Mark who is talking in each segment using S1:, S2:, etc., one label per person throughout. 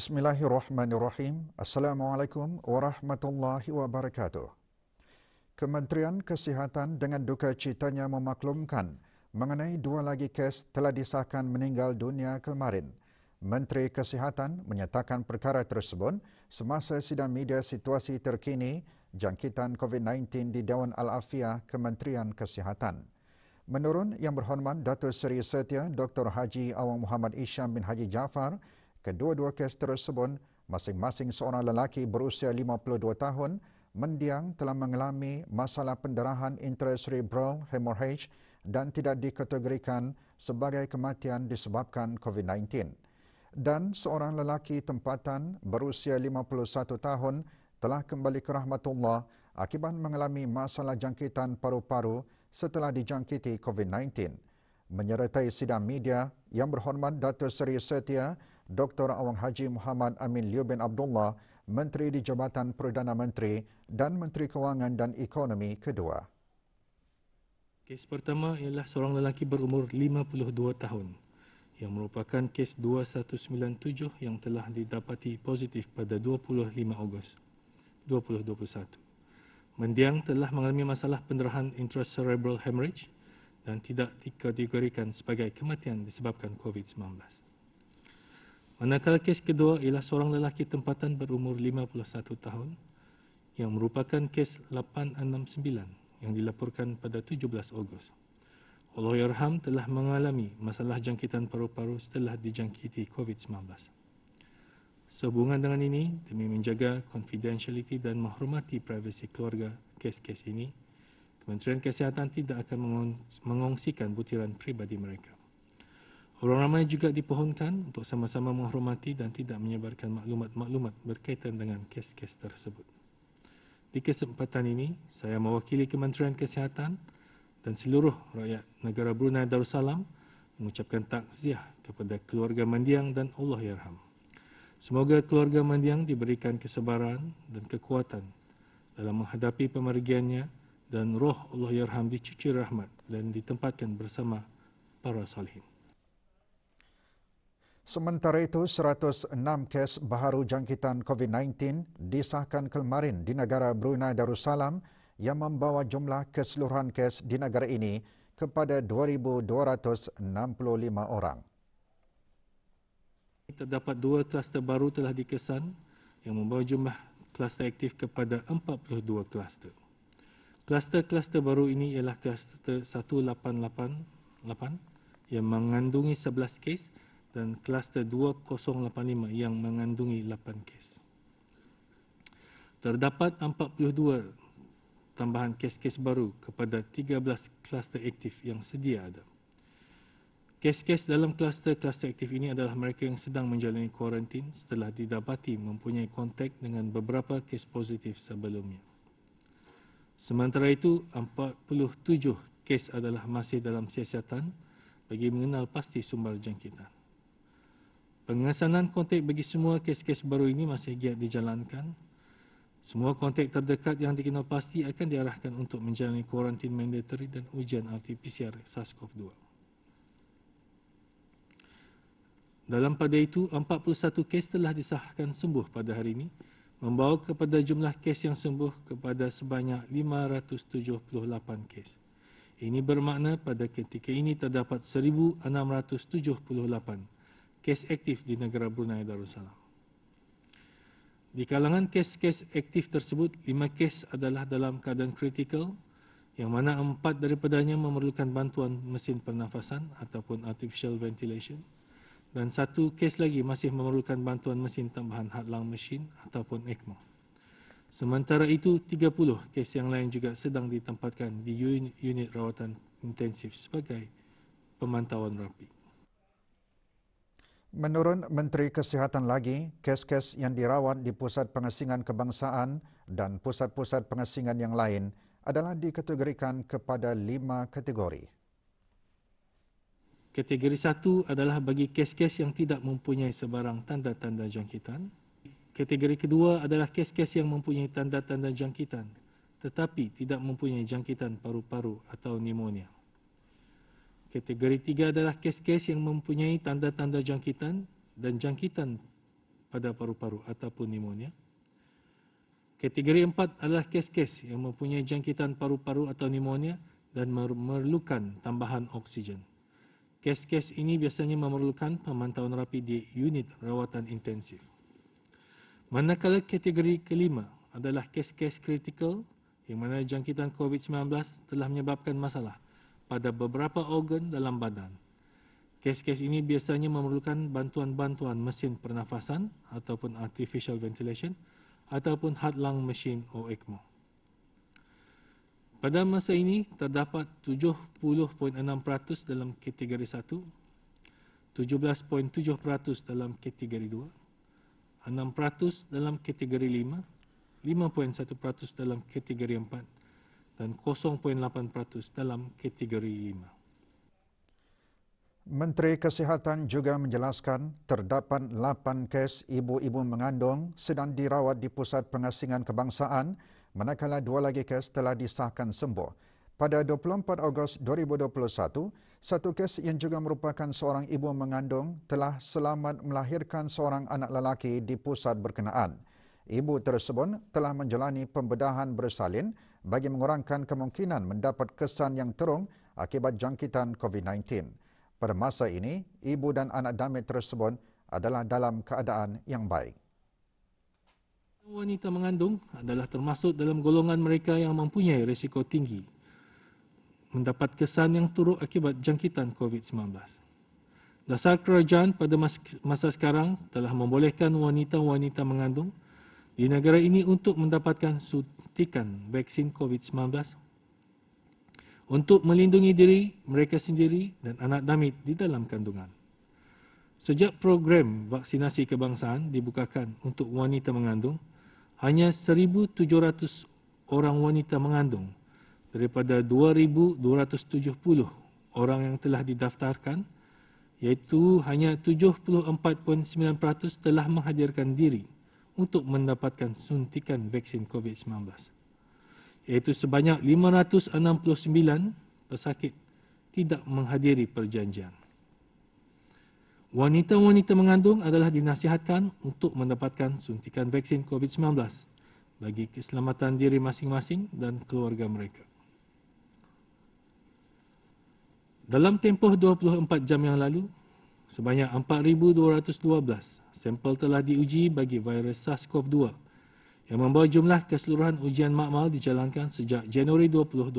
S1: Bismillahirrahmanirrahim. Assalamualaikum warahmatullahi wabarakatuh. Kementerian Kesihatan dengan duka citanya memaklumkan mengenai dua lagi kes telah disahkan meninggal dunia kemarin. Menteri Kesihatan menyatakan perkara tersebut semasa sidang media situasi terkini jangkitan COVID-19 di Dewan Al-Afiah Kementerian Kesihatan. Menurut Yang Berhormat Datuk Seri Setia Dr. Haji Awang Muhammad Isyam bin Haji Jafar, kedua-dua kes tersebut, masing-masing seorang lelaki berusia 52 tahun mendiang telah mengalami masalah pendarahan intracerebral hemorrhage dan tidak dikategorikan sebagai kematian disebabkan COVID-19. Dan seorang lelaki tempatan berusia 51 tahun telah kembali ke rahmatullah akibat mengalami masalah jangkitan paru-paru setelah dijangkiti COVID-19. Menyertai sidang media, Yang Berhormat Dato' Seri Setia Dr. Awang Haji Muhammad Amin Liu bin Abdullah, Menteri di Jabatan Perdana Menteri dan Menteri Kewangan dan Ekonomi kedua.
S2: Kes pertama ialah seorang lelaki berumur 52 tahun yang merupakan kes 2197 yang telah didapati positif pada 25 Ogos 2021. Mendiang telah mengalami masalah penderahan intracerebral hemorrhage dan tidak dikategorikan sebagai kematian disebabkan COVID-19. Manakala kes kedua ialah seorang lelaki tempatan berumur 51 tahun yang merupakan kes 869 yang dilaporkan pada 17 Ogos. Allahyarham telah mengalami masalah jangkitan paru-paru setelah dijangkiti COVID-19. Sehubungan dengan ini, demi menjaga confidentiality dan menghormati privasi keluarga kes-kes ini, Kementerian Kesihatan tidak akan mengongsikan butiran pribadi mereka. Orang ramai juga dipohonkan untuk sama-sama menghormati dan tidak menyebarkan maklumat-maklumat berkaitan dengan kes-kes tersebut. Di kesempatan ini, saya mewakili Kementerian Kesihatan dan seluruh rakyat negara Brunei Darussalam mengucapkan takziah kepada keluarga mandiang dan Allah Yarham. Semoga keluarga mandiang diberikan kesebaran dan kekuatan dalam menghadapi pemergiannya dan roh Allah Yarham dicuci rahmat dan ditempatkan bersama para salihin.
S1: Sementara itu, 106 kes baru jangkitan COVID-19 disahkan kemarin di negara Brunei Darussalam yang membawa jumlah keseluruhan kes di negara ini kepada 2,265 orang.
S2: Terdapat dua kluster baru telah dikesan yang membawa jumlah kluster aktif kepada 42 kluster. Kluster-kluster baru ini ialah kluster 1888 yang mengandungi 11 kes dan kluster 2085 yang mengandungi 8 kes. Terdapat 42 tambahan kes-kes baru kepada 13 kluster aktif yang sedia ada. Kes-kes dalam kluster-kluster aktif ini adalah mereka yang sedang menjalani kuarantin setelah didapati mempunyai kontak dengan beberapa kes positif sebelumnya. Sementara itu, 47 kes adalah masih dalam siasatan bagi mengenal pasti sumber jangkitan. Pengesanan kontak bagi semua kes-kes baru ini masih giat dijalankan. Semua kontak terdekat yang dikenal pasti akan diarahkan untuk menjalani kuarantin mandatory dan ujian RT-PCR SARS-CoV-2. Dalam pada itu, 41 kes telah disahkan sembuh pada hari ini, membawa kepada jumlah kes yang sembuh kepada sebanyak 578 kes. Ini bermakna pada ketika ini terdapat 1,678 kes kes aktif di negara Brunei Darussalam. Di kalangan kes-kes aktif tersebut, lima kes adalah dalam keadaan kritikal yang mana empat daripadanya memerlukan bantuan mesin pernafasan ataupun artificial ventilation dan satu kes lagi masih memerlukan bantuan mesin tambahan heart lung machine ataupun ECMO. Sementara itu, 30 kes yang lain juga sedang ditempatkan di unit rawatan intensif sebagai pemantauan rapid.
S1: Menurut Menteri Kesihatan lagi, kes-kes yang dirawat di Pusat Pengasingan Kebangsaan dan pusat-pusat pengasingan yang lain adalah dikategorikan kepada lima kategori.
S2: Kategori satu adalah bagi kes-kes yang tidak mempunyai sebarang tanda-tanda jangkitan. Kategori kedua adalah kes-kes yang mempunyai tanda-tanda jangkitan tetapi tidak mempunyai jangkitan paru-paru atau pneumonia. Kategori tiga adalah kes-kes yang mempunyai tanda-tanda jangkitan dan jangkitan pada paru-paru ataupun pneumonia. Kategori empat adalah kes-kes yang mempunyai jangkitan paru-paru atau pneumonia dan memerlukan tambahan oksigen. Kes-kes ini biasanya memerlukan pemantauan rapi di unit rawatan intensif. Manakala kategori kelima adalah kes-kes kritikal yang mana jangkitan COVID-19 telah menyebabkan masalah pada beberapa organ dalam badan. Kes-kes ini biasanya memerlukan bantuan-bantuan mesin pernafasan ataupun artificial ventilation ataupun heart lung machine atau ECMO. Pada masa ini terdapat 70.6% dalam kategori 1, 17.7% dalam kategori 2, 6% dalam kategori 5, 5.1% dalam kategori dan 0.8% dalam kategori 5.
S1: Menteri Kesihatan juga menjelaskan terdapat 8 kes ibu-ibu mengandung sedang dirawat di Pusat Pengasingan Kebangsaan manakala dua lagi kes telah disahkan sembuh. Pada 24 Ogos 2021, satu kes yang juga merupakan seorang ibu mengandung telah selamat melahirkan seorang anak lelaki di pusat berkenaan. Ibu tersebut telah menjalani pembedahan bersalin bagi mengurangkan kemungkinan mendapat kesan yang terung akibat jangkitan COVID-19. Pada masa ini, ibu dan anak damit tersebut adalah dalam keadaan yang baik.
S2: Wanita mengandung adalah termasuk dalam golongan mereka yang mempunyai risiko tinggi mendapat kesan yang teruk akibat jangkitan COVID-19. Dasar kerajaan pada masa sekarang telah membolehkan wanita-wanita mengandung di negara ini untuk mendapatkan suntikan vaksin COVID-19 untuk melindungi diri mereka sendiri dan anak damit di dalam kandungan. Sejak program vaksinasi kebangsaan dibukakan untuk wanita mengandung, hanya 1,700 orang wanita mengandung daripada 2,270 orang yang telah didaftarkan, iaitu hanya 74.9% telah menghadirkan diri untuk mendapatkan suntikan vaksin COVID-19. Iaitu sebanyak 569 pesakit tidak menghadiri perjanjian. Wanita-wanita mengandung adalah dinasihatkan untuk mendapatkan suntikan vaksin COVID-19 bagi keselamatan diri masing-masing dan keluarga mereka. Dalam tempoh 24 jam yang lalu, sebanyak 4,212 sampel telah diuji bagi virus SARS-CoV-2 yang membawa jumlah keseluruhan ujian makmal dijalankan sejak Januari 2020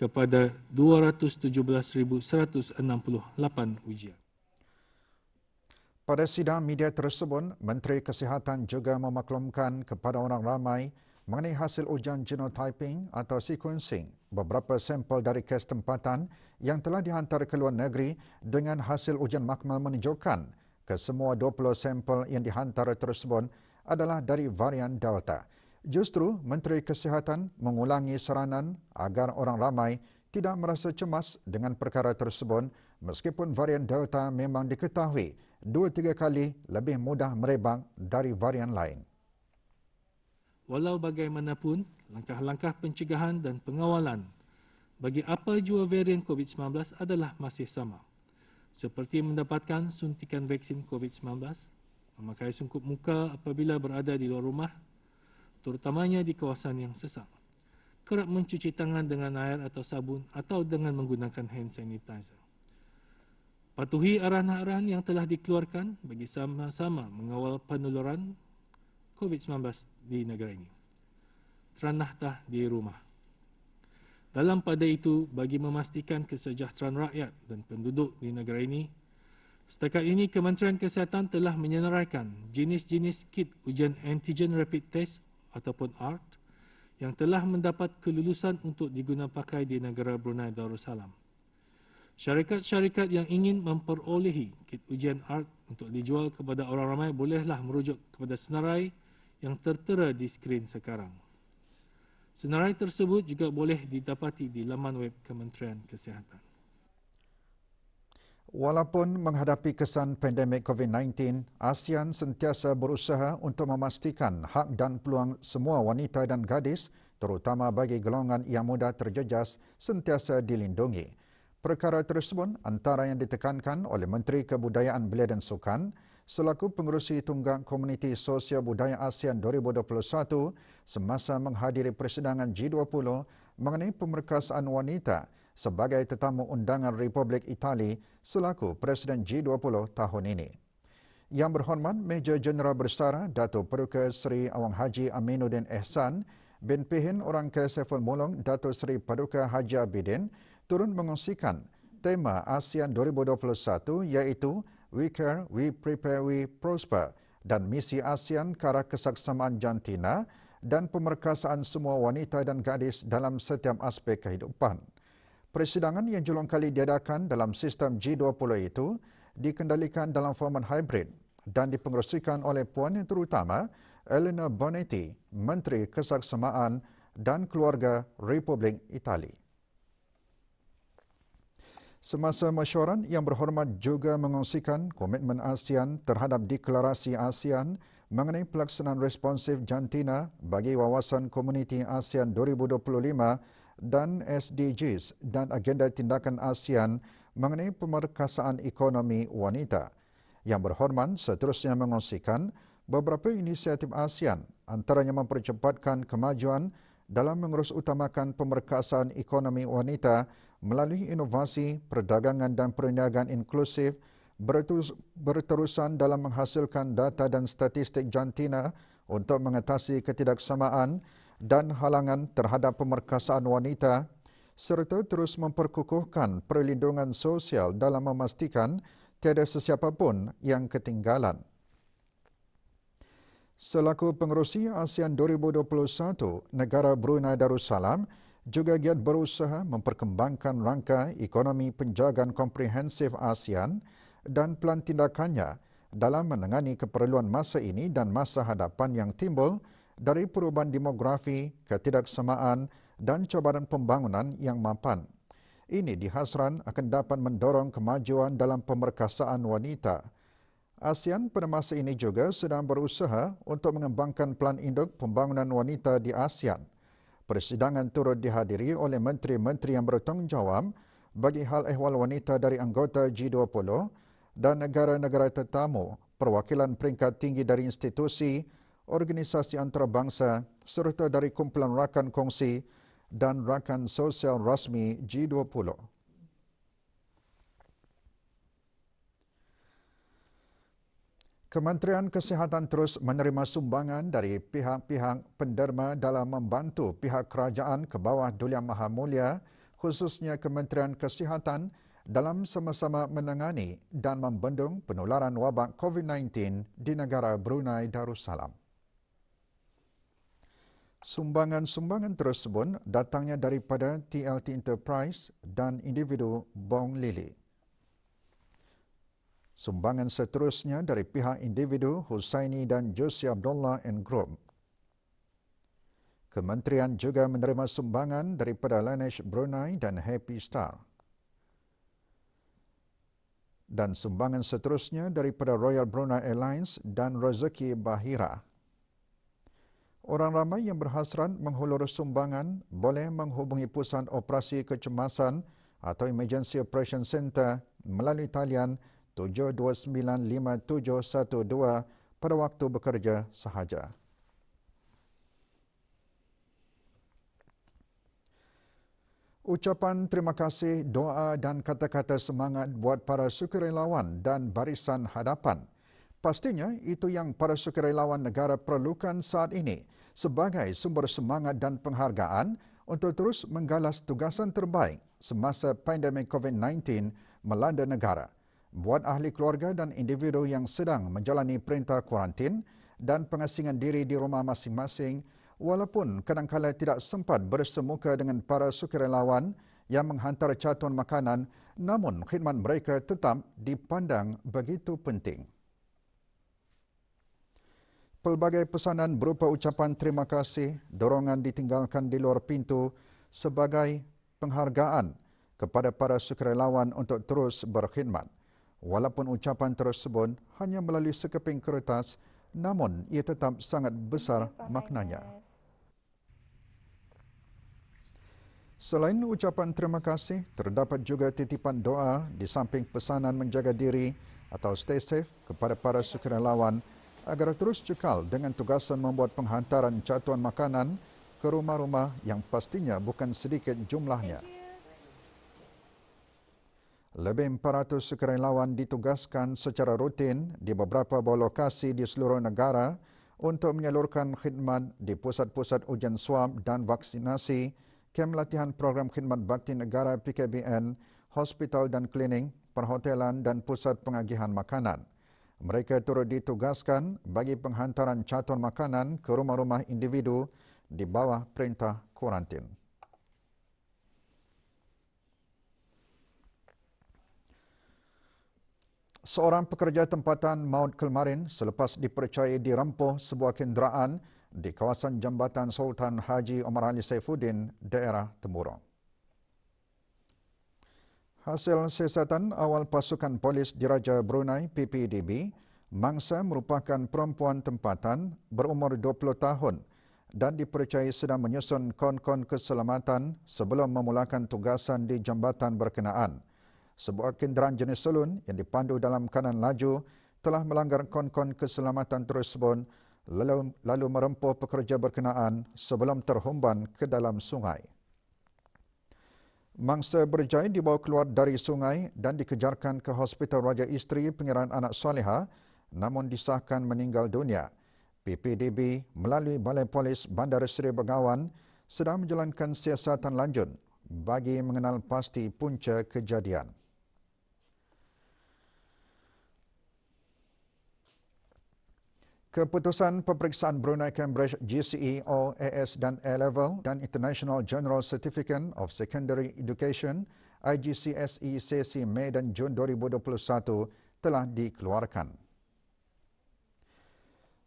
S1: kepada 217,168 ujian. Pada sidang media tersebut, Menteri Kesihatan juga memaklumkan kepada orang ramai mengenai hasil ujian genotyping atau sequencing beberapa sampel dari kes tempatan yang telah dihantar ke luar negeri dengan hasil ujian makmal menunjukkan kesemua 20 sampel yang dihantar tersebut adalah dari varian Delta. Justru, Menteri Kesihatan mengulangi saranan agar orang ramai tidak merasa cemas dengan perkara tersebut meskipun varian Delta memang diketahui dua tiga kali lebih mudah merebak dari varian lain.
S2: Walau bagaimanapun, langkah-langkah pencegahan dan pengawalan bagi apa jua varian COVID-19 adalah masih sama. Seperti mendapatkan suntikan vaksin COVID-19, memakai sungkup muka apabila berada di luar rumah, terutamanya di kawasan yang sesak. Kerap mencuci tangan dengan air atau sabun atau dengan menggunakan hand sanitizer. Patuhi arahan-arahan yang telah dikeluarkan bagi sama-sama mengawal penularan COVID-19 di negara ini. Teranah Teranahtah di rumah. Dalam pada itu, bagi memastikan kesejahteraan rakyat dan penduduk di negara ini, setakat ini Kementerian Kesihatan telah menyenaraikan jenis-jenis kit ujian antigen rapid test ataupun ART yang telah mendapat kelulusan untuk digunakan pakai di negara Brunei Darussalam. Syarikat-syarikat yang ingin memperolehi kit ujian ART untuk dijual kepada orang ramai bolehlah merujuk kepada senarai yang tertera di skrin sekarang. Senarai tersebut juga boleh didapati di laman web Kementerian Kesihatan.
S1: Walaupun menghadapi kesan pandemik COVID-19, ASEAN sentiasa berusaha untuk memastikan hak dan peluang semua wanita dan gadis, terutama bagi golongan yang muda terjejas, sentiasa dilindungi. Perkara tersebut antara yang ditekankan oleh Menteri Kebudayaan Belia dan Sukan, selaku pengerusi tunggang Komuniti Sosial Budaya ASEAN 2021 semasa menghadiri persidangan G20 mengenai pemerkasaan wanita sebagai tetamu undangan Republik Itali selaku Presiden G20 tahun ini. Yang berhormat Major Jeneral Bersara Dato Peruka Seri Awang Haji Aminuddin Ehsan bin Pihin Orang Kesefon Mulung Dato Seri Paduka Haji Abidin turun mengongsikan tema ASEAN 2021 iaitu we care, we prepare, we prosper dan misi ASEAN ke arah kesaksamaan jantina dan pemerkasaan semua wanita dan gadis dalam setiap aspek kehidupan. Persidangan yang julung kali diadakan dalam sistem G20 itu dikendalikan dalam format hybrid dan dipengerusikan oleh puan yang terutama Elena Bonetti, Menteri Kesaksamaan dan Keluarga Republik Itali. Semasa mesyuarat yang berhormat juga mengongsikan komitmen ASEAN terhadap deklarasi ASEAN mengenai pelaksanaan responsif jantina bagi wawasan komuniti ASEAN 2025 dan SDGs dan agenda tindakan ASEAN mengenai pemerkasaan ekonomi wanita. Yang berhormat seterusnya mengongsikan beberapa inisiatif ASEAN antaranya mempercepatkan kemajuan dalam mengurus utamakan pemerkasaan ekonomi wanita melalui inovasi, perdagangan dan perniagaan inklusif berterusan dalam menghasilkan data dan statistik jantina untuk mengatasi ketidaksamaan dan halangan terhadap pemerkasaan wanita serta terus memperkukuhkan perlindungan sosial dalam memastikan tiada sesiapa pun yang ketinggalan. Selaku pengerusi ASEAN 2021, negara Brunei Darussalam juga giat berusaha memperkembangkan rangka ekonomi penjagaan komprehensif ASEAN dan pelan tindakannya dalam menangani keperluan masa ini dan masa hadapan yang timbul dari perubahan demografi, ketidaksamaan dan cabaran pembangunan yang mampan. Ini dihasran akan dapat mendorong kemajuan dalam pemerkasaan wanita. ASEAN pada masa ini juga sedang berusaha untuk mengembangkan pelan induk pembangunan wanita di ASEAN. Persidangan turut dihadiri oleh menteri-menteri yang bertanggungjawab bagi hal ehwal wanita dari anggota G20 dan negara-negara tetamu, perwakilan peringkat tinggi dari institusi, organisasi antarabangsa serta dari kumpulan rakan kongsi dan rakan sosial rasmi G20. Kementerian Kesihatan terus menerima sumbangan dari pihak-pihak penderma dalam membantu pihak kerajaan ke bawah Dulia Maha Mulia, khususnya Kementerian Kesihatan dalam sama-sama menangani dan membendung penularan wabak COVID-19 di negara Brunei Darussalam. Sumbangan-sumbangan tersebut datangnya daripada TLT Enterprise dan individu Bong Lili. Sumbangan seterusnya dari pihak individu Husaini dan Josie Abdullah and Group. Kementerian juga menerima sumbangan daripada Laneige Brunei dan Happy Star. Dan sumbangan seterusnya daripada Royal Brunei Airlines dan Rezeki Bahira. Orang ramai yang berhasrat menghulur sumbangan boleh menghubungi Pusat Operasi Kecemasan atau Emergency Operation Center melalui talian 0800 7295712 pada waktu bekerja sahaja. Ucapan terima kasih, doa dan kata-kata semangat buat para sukarelawan dan barisan hadapan. Pastinya itu yang para sukarelawan negara perlukan saat ini sebagai sumber semangat dan penghargaan untuk terus menggalas tugasan terbaik semasa pandemik COVID-19 melanda negara buat ahli keluarga dan individu yang sedang menjalani perintah kuarantin dan pengasingan diri di rumah masing-masing walaupun kadangkala tidak sempat bersemuka dengan para sukarelawan yang menghantar catun makanan namun khidmat mereka tetap dipandang begitu penting. Pelbagai pesanan berupa ucapan terima kasih, dorongan ditinggalkan di luar pintu sebagai penghargaan kepada para sukarelawan untuk terus berkhidmat. Walaupun ucapan tersebut hanya melalui sekeping kertas, namun ia tetap sangat besar maknanya. Selain ucapan terima kasih, terdapat juga titipan doa di samping pesanan menjaga diri atau stay safe kepada para sukarelawan agar terus cekal dengan tugasan membuat penghantaran catuan makanan ke rumah-rumah yang pastinya bukan sedikit jumlahnya. Lebih 400 sukarelawan ditugaskan secara rutin di beberapa buah lokasi di seluruh negara untuk menyalurkan khidmat di pusat-pusat ujian swab dan vaksinasi, kem latihan program khidmat bakti negara PKBN, hospital dan klinik, perhotelan dan pusat pengagihan makanan. Mereka turut ditugaskan bagi penghantaran catur makanan ke rumah-rumah individu di bawah perintah kuarantin. Seorang pekerja tempatan maut kelmarin selepas dipercayai dirampuh sebuah kenderaan di kawasan Jambatan Sultan Haji Omar Ali Saifuddin, daerah Temurong. Hasil siasatan awal pasukan polis diraja Brunei PPDB, mangsa merupakan perempuan tempatan berumur 20 tahun dan dipercayai sedang menyusun kon-kon keselamatan sebelum memulakan tugasan di jambatan berkenaan sebuah kenderaan jenis salon yang dipandu dalam kanan laju telah melanggar kon-kon keselamatan tersebut lalu, lalu merempuh pekerja berkenaan sebelum terhumban ke dalam sungai. Mangsa berjaya dibawa keluar dari sungai dan dikejarkan ke Hospital Raja Isteri Pengiran Anak Saleha, namun disahkan meninggal dunia. PPDB melalui Balai Polis Bandar Seri Begawan sedang menjalankan siasatan lanjut bagi mengenal pasti punca kejadian. Keputusan pemeriksaan Brunei Cambridge GCE, OAS dan A-Level dan International General Certificate of Secondary Education IGCSE sesi Mei dan Jun 2021 telah dikeluarkan.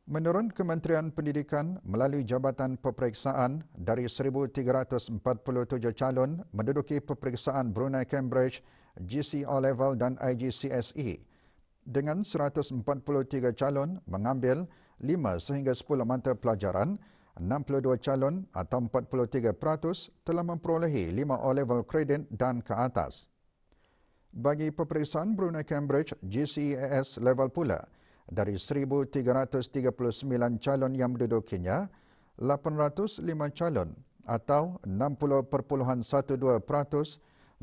S1: Menurut Kementerian Pendidikan melalui Jabatan Peperiksaan dari 1347 calon menduduki peperiksaan Brunei Cambridge, GCO e level dan IGCSE dengan 143 calon mengambil 5 sehingga 10 mata pelajaran, 62 calon atau 43% telah memperolehi 5 O-level kredit dan ke atas. Bagi peperiksaan Brunei Cambridge GCES level pula, dari 1,339 calon yang mendudukinya, 805 calon atau 60.12%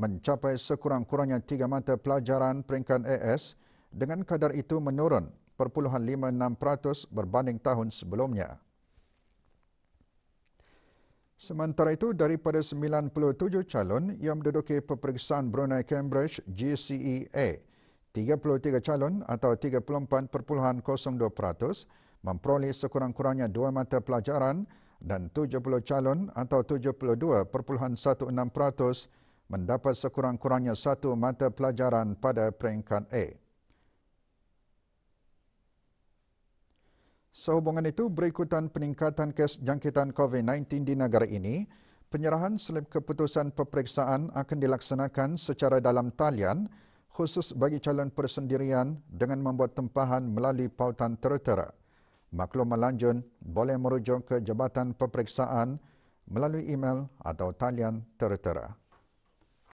S1: mencapai sekurang-kurangnya 3 mata pelajaran peringkat AS – dengan kadar itu menurun perpuluhan 0.56% berbanding tahun sebelumnya. Sementara itu, daripada 97 calon yang menduduki peperiksaan Brunei Cambridge GCEA, 33 calon atau 34.02% memperoleh sekurang-kurangnya dua mata pelajaran dan 70 calon atau 72.16% mendapat sekurang-kurangnya satu mata pelajaran pada peringkat A. Sehubungan itu berikutan peningkatan kes jangkitan COVID-19 di negara ini, penyerahan selip keputusan peperiksaan akan dilaksanakan secara dalam talian khusus bagi calon persendirian dengan membuat tempahan melalui pautan tertera. Maklum melanjut boleh merujuk ke Jabatan Peperiksaan melalui email atau talian tertera.